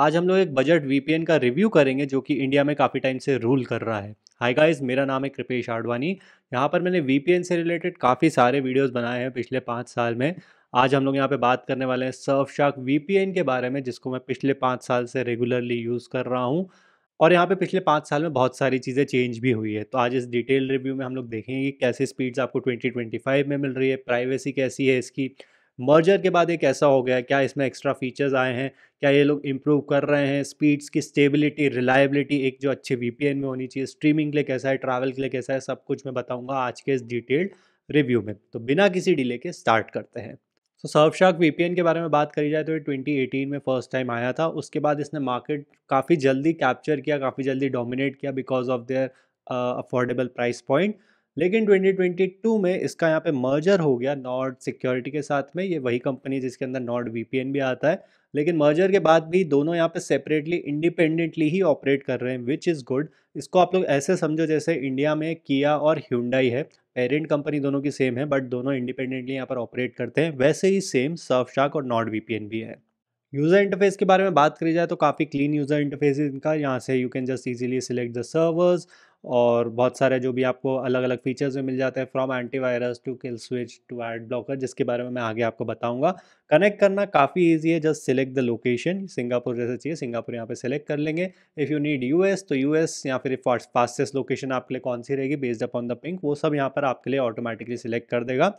आज हम लोग एक बजट वीपीएन का रिव्यू करेंगे जो कि इंडिया में काफ़ी टाइम से रूल कर रहा है हाय गाइस मेरा नाम है कृपेश आडवाणी यहाँ पर मैंने वीपीएन से रिलेटेड काफ़ी सारे वीडियोस बनाए हैं पिछले पाँच साल में आज हम लोग यहाँ पे बात करने वाले हैं सर्फ शार्क वीपीएन के बारे में जिसको मैं पिछले पाँच साल से रेगुलरली यूज़ कर रहा हूँ और यहाँ पे पिछले पाँच साल में बहुत सारी चीज़ें चेंज भी हुई है तो आज इस डिटेल रिव्यू में हम लोग देखेंगे कैसे स्पीड्स आपको 2025 में मिल रही है प्राइवेसी कैसी है इसकी मर्जर के बाद ये कैसा हो गया क्या इसमें एक्स्ट्रा फीचर्स आए हैं क्या ये लोग इम्प्रूव कर रहे हैं स्पीड्स की स्टेबिलिटी रिलायबिलिटी एक जो अच्छे वी में होनी चाहिए स्ट्रीमिंग के लिए कैसा है ट्रैवल के लिए कैसा है सब कुछ मैं बताऊँगा आज के इस डिटेल्ड रिव्यू में तो बिना किसी डिले के स्टार्ट करते हैं तो सर्वशार्क वी के बारे में बात करी जाए तो ये 2018 में फर्स्ट टाइम आया था उसके बाद इसने मार्केट काफ़ी जल्दी कैप्चर किया काफ़ी जल्दी डोमिनेट किया because of their affordable price point लेकिन 2022 में इसका यहाँ पे मर्जर हो गया नॉर्ड सिक्योरिटी के साथ में ये वही कंपनी जिसके अंदर नॉर्ड वीपीएन भी आता है लेकिन मर्जर के बाद भी दोनों यहाँ पे सेपरेटली इंडिपेंडेंटली ही ऑपरेट कर रहे हैं विच इज़ गुड इसको आप लोग ऐसे समझो जैसे इंडिया में किया और ह्यूंडाई है पेरेंट कंपनी दोनों की सेम है बट दोनों इंडिपेंडेंटली यहाँ पर ऑपरेट करते हैं वैसे ही सेम सर्फशाक और नॉर्ड वीपीएन भी है यूज़र इंटरफेस के बारे में बात करी जाए तो काफ़ी क्लीन यूज़र इंटरफेस इनका यहाँ से you can just easily select the servers और बहुत सारे जो भी आपको अलग अलग फीचर्स में मिल जाते हैं from antivirus to kill switch to ad blocker जिसके बारे में मैं आगे आपको बताऊंगा कनेक्ट करना काफ़ी ईजी है just select the location Singapore जैसे चाहिए सिंगापुर यहाँ पे सिलेक्ट कर लेंगे इफ़ यू नीड यूएस तो यूएस या फिर फास्टेस्ट लोकेशन आपके लिए कौन सी रहेगी बेस्ड अपॉन द पिंक वो सब यहाँ पर आपके लिए ऑटोमेटिकली सिलेक्ट कर देगा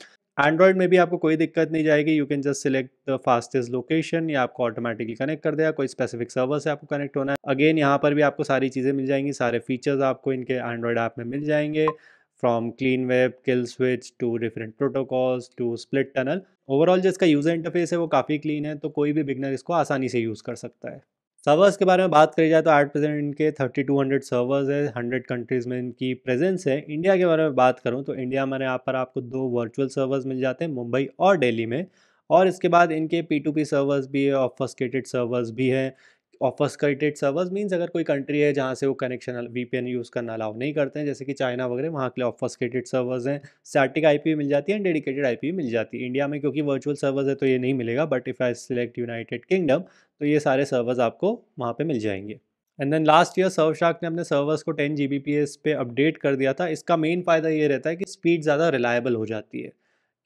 एंड्रॉयड में भी आपको कोई दिक्कत नहीं जाएगी you can just select the fastest location या आपको ऑटोमेटिकली कनेक्ट कर देगा कोई स्पेसिफिक सर्वर से आपको कनेक्ट होना है अगेन यहाँ पर भी आपको सारी चीज़ें मिल जाएंगी सारे फीचर्स आपको इनके एंड्रॉयड ऐप में मिल जाएंगे from clean web kill switch to different protocols to split tunnel overall जिसका user interface है वो काफ़ी clean है तो कोई भी beginner इसको आसानी से use कर सकता है सर्वर्स के बारे में बात करी जाए तो एट प्रेजेंट इनके 3200 सर्वर्स है 100 कंट्रीज़ में इनकी प्रेजेंस है इंडिया के बारे में बात करूं तो इंडिया में यहाँ पर आपको दो वर्चुअल सर्वर्स मिल जाते हैं मुंबई और दिल्ली में और इसके बाद इनके पी टू पी सर्वर्स भी है ऑफस्केटेड सर्वर्स भी हैं ऑफर्स क्रेडिटेड सर्वर्स मीन्स अगर कोई कंट्री है जहाँ से वो कनेक्शन वी एन यूज़ करना अलाउ नहीं करते हैं जैसे कि चाइना वगैरह वहाँ के लिए ऑफर्स क्रेडिटेड सर्वर्स हैं स्टैटिक आईपी मिल जाती है एंड डेडिकेटेड आईपी मिल जाती है इंडिया में क्योंकि वर्चुअल सर्वर्स है तो ये नहीं मिलेगा but if I select United Kingdom तो ये सारे सर्वर्स आपको वहाँ पर मिल जाएंगे and then last year Surfshark ने अपने सर्वर्स को टेन जी पे अपडेट कर दिया था इसका मेन फ़ायदा ये रहता है कि स्पीड ज़्यादा रिलायबल हो जाती है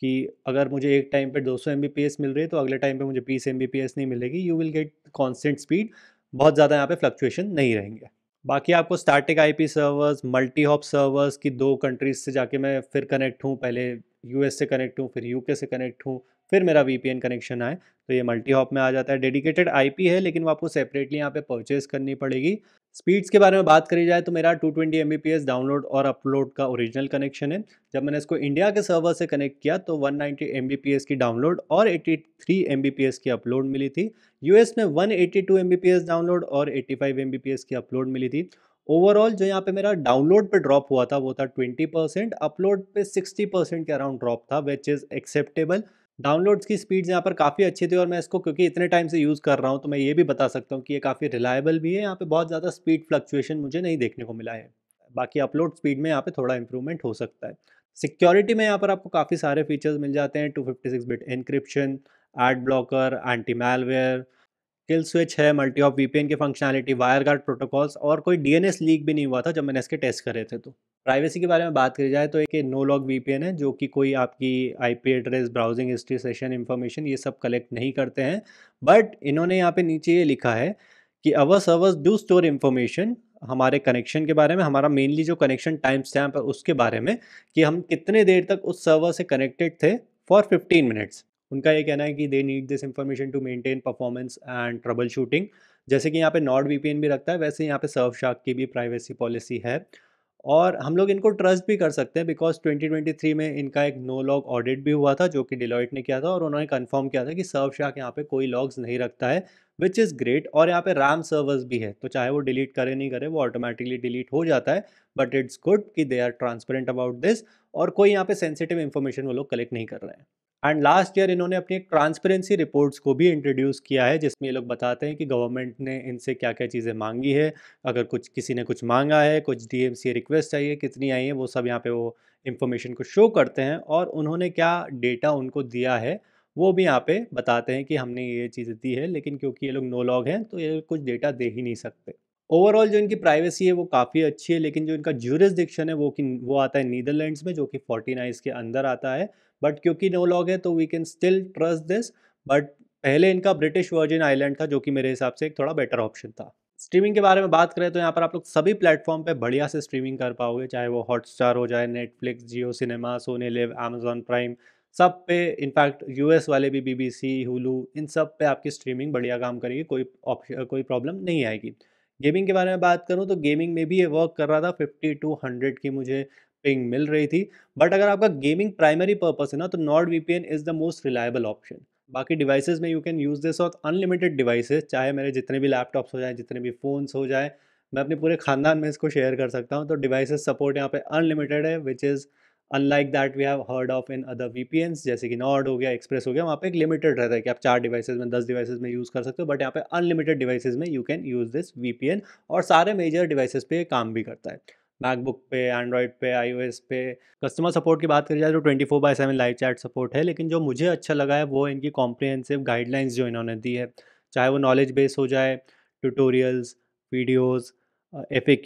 कि अगर मुझे एक टाइम पे 200 एम मिल रही है तो अगले टाइम पे मुझे 20 एम नहीं मिलेगी you will get constant speed बहुत ज़्यादा यहाँ पे फ्लक्चुएशन नहीं रहेंगे बाकी आपको I P servers multi hop servers की दो कंट्रीज से जाके मैं फिर कनेक्ट हूँ पहले यू से कनेक्ट हूँ फिर यू से कनेक्ट हूँ फिर मेरा वी कनेक्शन आए तो ये मल्टी हॉप में आ जाता है डेडिकेटेड आईपी है लेकिन वो आपको सेपरेटली यहाँ पे परचेज करनी पड़ेगी स्पीड्स के बारे में बात करी जाए तो मेरा 220 ट्वेंटी डाउनलोड और अपलोड का ओरिजिनल कनेक्शन है जब मैंने इसको इंडिया के सर्वर से कनेक्ट किया तो 190 एम की डाउनलोड और 83 एम की अपलोड मिली थी यूएस में 182 एम डाउनलोड और 85 एम की अपलोड मिली थी ओवरऑल जो यहाँ पे मेरा डाउनलोड पे ड्रॉप हुआ था वो था 20 परसेंट अपलोड पे 60 परसेंट के अराउंड ड्रॉप था विच इज़ एक्सेप्टेबल डाउनलोड्स की स्पीड्स यहाँ पर काफ़ी अच्छी थी और मैं इसको क्योंकि इतने टाइम से यूज़ कर रहा हूँ तो मैं ये भी बता सकता हूँ कि ये काफ़ी रिलायबल भी है यहाँ पे बहुत ज़्यादा स्पीड फ्लक्चुएशन मुझे नहीं देखने को मिला है बाकी अपलोड स्पीड में यहाँ पे थोड़ा इंप्रूवमेंट हो सकता है सिक्योरिटी में यहाँ पर आपको काफ़ी सारे फीचर्स मिल जाते हैं two bit encryption ad blocker anti malware kill switch है मल्टी ऑफ वी की फंक्शनलिटी वायर गार्ड प्रोटोकॉल्स और कोई डी लीक भी नहीं हुआ था जब मैंने इसके टेस्ट करे थे तो प्राइवेसी के बारे में बात करी जाए तो एक नो लॉग वीपीएन है जो कि कोई आपकी IP address browsing history session information ये सब कलेक्ट नहीं करते हैं बट इन्होंने यहाँ पे नीचे ये लिखा है कि our hours do store information हमारे कनेक्शन के बारे में हमारा मेनली जो कनेक्शन टाइम स्टैम्प है उसके बारे में कि हम कितने देर तक उस सर्वर से कनेक्टेड थे फॉर फिफ्टीन मिनट्स उनका ये कहना है कि they need this information to maintain performance and troubleshooting जैसे कि यहाँ पे नॉर्ड वीपीएन भी रखता है वैसे यहाँ पे सर्व शाक की भी प्राइवेसी पॉलिसी है और हम लोग इनको ट्रस्ट भी कर सकते हैं बिकॉज 2023 में इनका एक नो लॉग ऑडिट भी हुआ था जो कि डिलॉइट ने किया था और उन्होंने कंफर्म किया था कि सर्व शार्क यहाँ पे कोई लॉग्स नहीं रखता है विच इज़ ग्रेट और यहाँ पे रैम सर्वर्स भी है तो चाहे वो डिलीट करे नहीं करे वो ऑटोमेटिकली डिलीट हो जाता है बट इट्स गुड कि they are transparent about this और कोई यहाँ पे सेंसिटिव इन्फॉर्मेशन वो लोग कलेक्ट नहीं कर रहे हैं एंड लास्ट ईयर इन्होंने अपनी ट्रांसपेरेंसी रिपोर्ट्स को भी इंट्रोड्यूस किया है जिसमें ये लोग बताते हैं कि गवर्नमेंट ने इनसे क्या क्या चीज़ें मांगी है अगर कुछ किसी ने कुछ मांगा है कुछ डी रिक्वेस्ट चाहिए कितनी आई है वो सब यहाँ पर वो इन्फॉर्मेशन को शो करते हैं और उन्होंने क्या डेटा उनको दिया है वो भी यहाँ पे बताते हैं कि हमने ये चीज़ दी है लेकिन क्योंकि ये लोग नो लॉग हैं तो ये कुछ डेटा दे ही नहीं सकते ओवरऑल जो इनकी प्राइवेसी है वो काफ़ी अच्छी है लेकिन जो इनका जूरिस्डिक्शन है वो कि वो आता है नीदरलैंड्स में जो कि फोर्टी नाइन्स के अंदर आता है बट क्योंकि नो लॉग है तो we can still trust this but पहले इनका ब्रिटिश वर्जिन आइलैंड था जो कि मेरे हिसाब से एक थोड़ा बेटर ऑप्शन था स्ट्रीमिंग के बारे में बात करें तो यहाँ पर आप लोग सभी प्लेटफॉर्म पे बढ़िया से स्ट्रीमिंग कर पाओगे चाहे वो हॉटस्टार हो जाए Netflix Jio Cinema Sony LIV Amazon Prime सब पे इनफैक्ट यूएस वाले भी बीबीसी हुलू इन सब पे आपकी स्ट्रीमिंग बढ़िया काम करेगी कोई कोई प्रॉब्लम नहीं आएगी गेमिंग के बारे में बात करूँ तो गेमिंग में भी ये वर्क कर रहा था फिफ्टी टू हंड्रेड की मुझे पिंग मिल रही थी बट अगर आपका गेमिंग प्राइमरी पर्पज है ना तो Nord V is the most reliable option बाकी डिवाइसेज में यू कैन यूज़ दिस और अनलिमिटेड डिवाइसेज चाहे मेरे जितने भी लैपटॉप्स हो जाए जितने भी फ़ोन्स हो जाए मैं अपने पूरे ख़ानदान में इसको शेयर कर सकता हूँ तो डिवाइसेज सपोर्ट यहाँ पे अनलिमिटेड है which is unlike that we have heard of in other V जैसे कि नॉर्ड हो गया एक्सप्रेस हो गया वहाँ पे एक लिमिटेड रहता है कि आप चार डिवाइसेज में दस डिवाइसेज में यूज़ कर सकते हो बट यहाँ पे अनलिमिटेड डिवाइसेज में you can use this V और सारे मेजर डिवाइसेज पे काम भी करता है मैकबुक पे एंड्रॉयड पे आईओएस पे कस्टमर सपोर्ट की बात करी जाए तो twenty four by seven live chat support है लेकिन जो मुझे अच्छा लगा है वो इनकी कॉम्प्रिहेंसिव गाइडलाइंस जो इन्होंने दी है चाहे वो नॉलेज बेस हो जाए ट्यूटोरियल्स वीडियोज़ एफ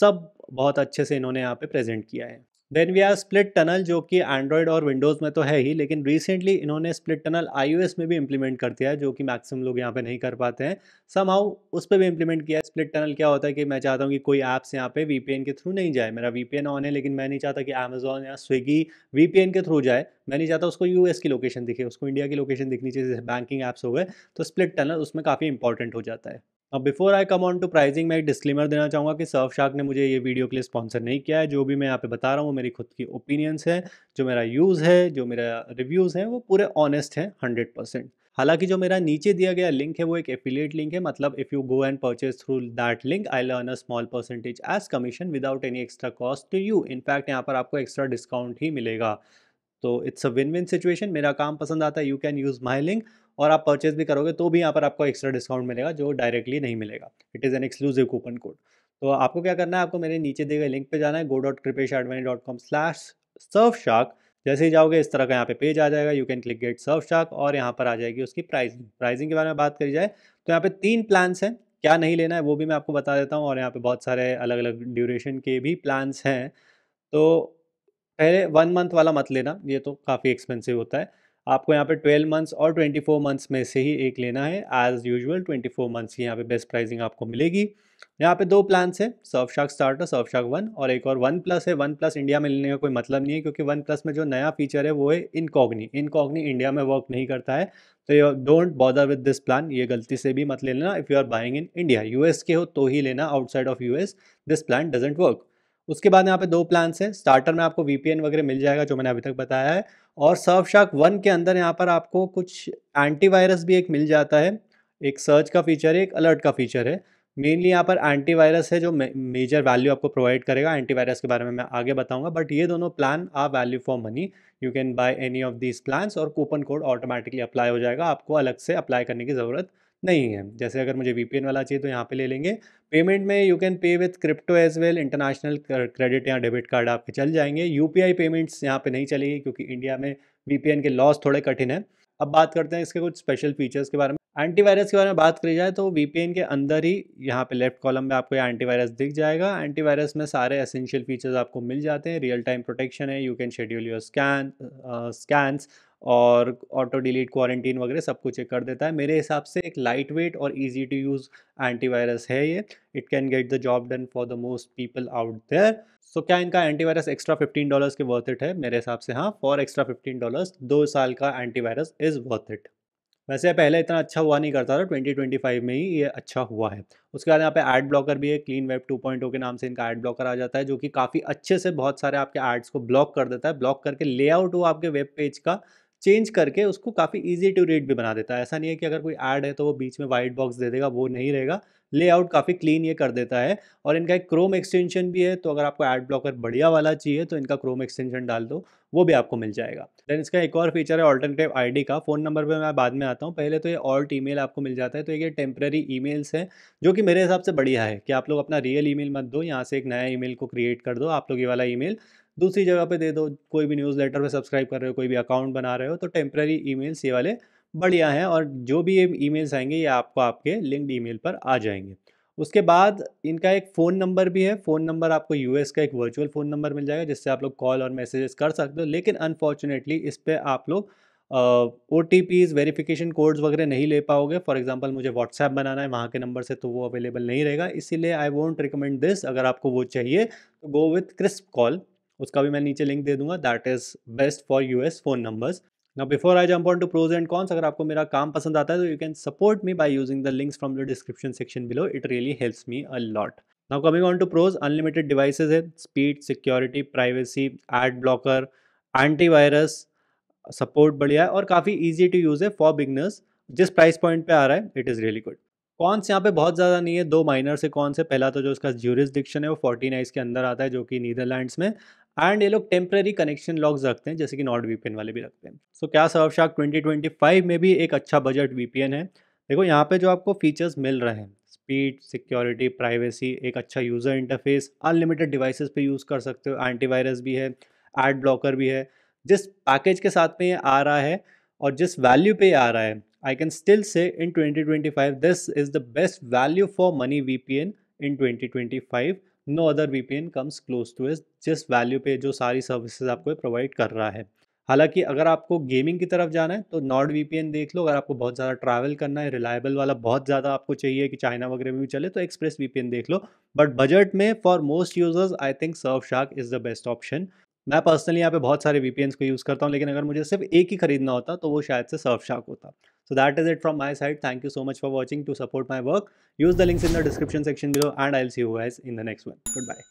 सब बहुत अच्छे से इन्होंने यहाँ पे प्रेजेंट किया है then we are split tunnel जो कि एंड्रॉयड और विंडोज़ में तो है ही लेकिन रिसेंटली इन्होंने स्प्लिट टनल आई में भी इम्प्लीमेंट कर दिया है जो कि मैक्सिमम लोग यहाँ पे नहीं कर पाते हैं सम हाउ उस पर भी इम्प्लीमेंट किया है स्प्लिट टनल क्या होता है कि मैं चाहता हूँ कि कोई ऐप्स यहाँ पे वी के थ्रू नहीं जाए मेरा वी ऑन है लेकिन मैं नहीं चाहता कि अमेजोन या स्विगी वी के थ्रू जाए मैं नहीं चाहता उसको यू की लोकेशन दिखे उसको इंडिया की लोकेशन दिखनी चाहिए जैसे बैंकिंग ऐप्स हो गए तो स्प्लिट टनल उसमें काफ़ी इंपॉर्टेंट हो जाता है अब before I come on to pricing मैं एक डिस्क्लेमर देना चाहूँगा कि सर्फ शार्क ने मुझे ये वीडियो के लिए स्पॉन्सर नहीं किया है जो भी मैं यहाँ पे बता रहा हूँ वो मेरी खुद की ओपिनियंस है जो मेरा यूज़ है जो मेरा रिव्यूज़ हैं वो पूरे ऑनेस्ट हैं हंड्रेड परसेंट हालांकि जो मेरा नीचे दिया गया लिंक है वो एक एफिलिएट लिंक है मतलब if you go and purchase through that link I learn a small percentage as commission without any extra cost to you in fact यहाँ पर आपको एक्स्ट्रा डिस्काउंट ही मिलेगा तो it's a win win situation मेरा काम पसंद आता है you can use my link और आप परचेज भी करोगे तो भी यहाँ पर आपको एक्स्ट्रा डिस्काउंट मिलेगा जो डायरेक्टली नहीं मिलेगा it is an exclusive coupon code तो आपको क्या करना है आपको मेरे नीचे दिए गए लिंक पे जाना है go dot Krupesh Advani dot com slash Surfshark जैसे ही जाओगे इस तरह का यहाँ पे पेज आ जाएगा you can click get Surfshark और यहाँ पर आ जाएगी उसकी प्राइसिंग प्राइसिंग के बारे में बात करी जाए तो यहाँ पे तीन प्लान्स हैं क्या नहीं लेना है वो भी मैं आपको बता देता हूँ और यहाँ पे बहुत सारे अलग अलग ड्यूरेशन के भी प्लान्स हैं तो पहले वन मंथ वाला मत लेना ये तो काफ़ी एक्सपेंसिव होता है आपको यहाँ पे 12 मंथ्स और 24 मंथ्स में से ही एक लेना है एज यूजुअल 24 मंथ्स की यहाँ पे बेस्ट प्राइसिंग आपको मिलेगी यहाँ पे दो प्लान्स हैं सर्फशाक स्टार्टर शार्क वन और एक और वन प्लस है वन प्लस इंडिया में लेने का कोई मतलब नहीं है क्योंकि वन प्लस में जो नया फीचर है वो है इनकॉग्नी इनकॉग्नी इंडिया में वर्क नहीं करता है तो you don't bother with this plan ये गलती से भी मत ले लेना if you are buying in India US के हो तो ही लेना outside of US this plan doesn't work उसके बाद यहाँ पे दो प्लान हैं स्टार्टर में आपको वीपीएन वगैरह मिल जाएगा जो मैंने अभी तक बताया है और सर्फ शार्क वन के अंदर यहाँ पर आपको कुछ एंटीवायरस भी एक मिल जाता है एक सर्च का फीचर है एक अलर्ट का फीचर है मेनली यहाँ पर एंटीवायरस है जो मेजर वैल्यू आपको प्रोवाइड करेगा एंटीवायरस के बारे में मैं आगे बताऊंगा बट ये दोनों plan are value for money you can buy any of these plans और कूपन कोड ऑटोमेटिकली अप्लाई हो जाएगा आपको अलग से अप्लाई करने की ज़रूरत नहीं है जैसे अगर मुझे वी वाला चाहिए तो यहाँ पे ले लेंगे पेमेंट में you can pay with crypto as well international credit या डेबिट कार्ड आपके चल जाएंगे यू पेमेंट्स यहाँ पे नहीं चलेगी क्योंकि इंडिया में वी के लॉस थोड़े कठिन हैं अब बात करते हैं इसके कुछ स्पेशल फीचर्स के बारे में एंटीवायरस के बारे में बात करी जाए तो वीपीएन के अंदर ही यहाँ पे लेफ्ट कॉलम में आपको एंटीवायरस दिख जाएगा एंटीवायरस में सारे एसेंशियल फीचर्स आपको मिल जाते हैं रियल टाइम प्रोटेक्शन है you can schedule your scan scans और ऑटो डिलीट क्वारंटीन वगैरह सब कुछ कर देता है मेरे हिसाब से एक लाइट वेट और ईजी टू यूज़ एंटीवायरस है ये it can get the job done for the most people out there so क्या इनका एंटीवायरस एक्स्ट्रा फिफ्टीन डॉलर्स के वर्थ इट है मेरे हिसाब से हाँ फॉर एक्स्ट्रा फिफ्टीन डॉलर्स दो साल का एंटीवायरस इज़ वर्थ इट वैसे पहले इतना अच्छा हुआ नहीं करता था 2025 में ही ये अच्छा हुआ है उसके बाद यहाँ पे ऐड ब्लॉकर भी है क्लीन वेब 2.0 के नाम से इनका ऐड ब्लॉकर आ जाता है जो कि काफ़ी अच्छे से बहुत सारे आपके एड्स को ब्लॉक कर देता है ब्लॉक करके लेआउट वो आपके वेब पेज का चेंज करके उसको काफ़ी ईजी टू रीड भी बना देता है ऐसा नहीं है कि अगर कोई ऐड है तो वो बीच में वाइट बॉक्स दे देगा वो नहीं रहेगा लेआउट काफ़ी क्लीन ये कर देता है और इनका एक क्रोम एक्सटेंशन भी है तो अगर आपको एड ब्लॉकर बढ़िया वाला चाहिए तो इनका क्रोम एक्सटेंशन डाल दो वो भी आपको मिल जाएगा देन इसका एक और फीचर है ऑल्टरनेटिव आईडी का फ़ोन नंबर पे मैं बाद में आता हूँ पहले तो ये ऑल्ट ई आपको मिल जाता है तो ये टेम्प्रेरी ई मेल्स जो कि मेरे हिसाब से बढ़िया है कि आप लोग अपना रियल ई मत दो यहाँ से एक नया ई को क्रिएट कर दो आप लोग ये वाला ई दूसरी जगह पर दे दो कोई भी न्यूज़ लेटर पर सब्सक्राइब कर रहे हो कोई भी अकाउंट बना रहे हो तो टेम्प्रेरी ई ये वाले बढ़िया हैं और जो भी ये ईमेल्स आएंगे ये आपको आपके लिंक्ड ईमेल पर आ जाएंगे उसके बाद इनका एक फ़ोन नंबर भी है फ़ोन नंबर आपको यूएस का एक वर्चुअल फ़ोन नंबर मिल जाएगा जिससे आप लोग कॉल और मैसेजेस कर सकते हो लेकिन अनफॉर्चुनेटली इस पर आप लोग O T Ps verification codes वगैरह नहीं ले पाओगे फॉर एग्जाम्पल मुझे व्हाट्सएप बनाना है वहाँ के नंबर से तो वो अवेलेबल नहीं रहेगा इसीलिए आई वोंट रिकमेंड दिस अगर आपको वो चाहिए तो गो विथ क्रिस्प कॉल उसका भी मैं नीचे लिंक दे दूंगा that is best for S phone numbers ना before I jump on to pros and cons अगर आपको मेरा काम पसंद आता है तो you can support me by using the links from the description section below it really helps me a lot now coming on to pros unlimited devices है speed security privacy ad blocker antivirus support बढ़िया है और काफ़ी easy to use है for beginners जिस price point पे आ रहा है it is really good cons यहाँ पे बहुत ज़्यादा नहीं है दो माइनर से कॉन्स है पहला तो जो उसका ज्यूरिस्डिक्शन है वो फोर्टीन आइज के अंदर आता है जो कि नीदरलैंड्स में एंड ये लोग टेम्प्रेरी कनेक्शन लॉग्स रखते हैं जैसे कि नॉट वीपीएन वाले भी रखते हैं सो so, क्या सर्व ट्वेंटी फ़ाइव में भी एक अच्छा बजट वीपीएन है देखो यहाँ पे जो आपको फीचर्स मिल रहे हैं स्पीड सिक्योरिटी प्राइवेसी एक अच्छा यूज़र इंटरफेस अनलिमिटेड डिवाइसेस पे यूज़ कर सकते हो एंटीवायरस भी है एड ब्लॉकर भी है जिस पैकेज के साथ में ये आ रहा है और जिस वैल्यू पे आ रहा है आई can still say in 2025 this is the best value for money V in 2025 no other V P N comes close to इस जिस वैल्यू पे जो सारी सर्विसेज आपको प्रोवाइड कर रहा है हालांकि अगर आपको गेमिंग की तरफ जाना है तो नॉर्ड एन देख लो अगर आपको बहुत ज़्यादा ट्रैवल करना है रिलायबल वाला बहुत ज़्यादा आपको चाहिए कि चाइना वगैरह में भी चले तो एक्सप्रेस वी पी एन देख लो बट बजट में for most users I think Surfshark is the best option मैं पर्सनली यहाँ पे बहुत सारे एन को यूज़ करता हूँ लेकिन अगर मुझे सिर्फ एक ही खरीदना होता तो वो शायद से सर्व शार्क होता So that is it from my side. Thank you so much for watching. To support my work, use the links in the description section below and I'll see you guys in the next one. Goodbye.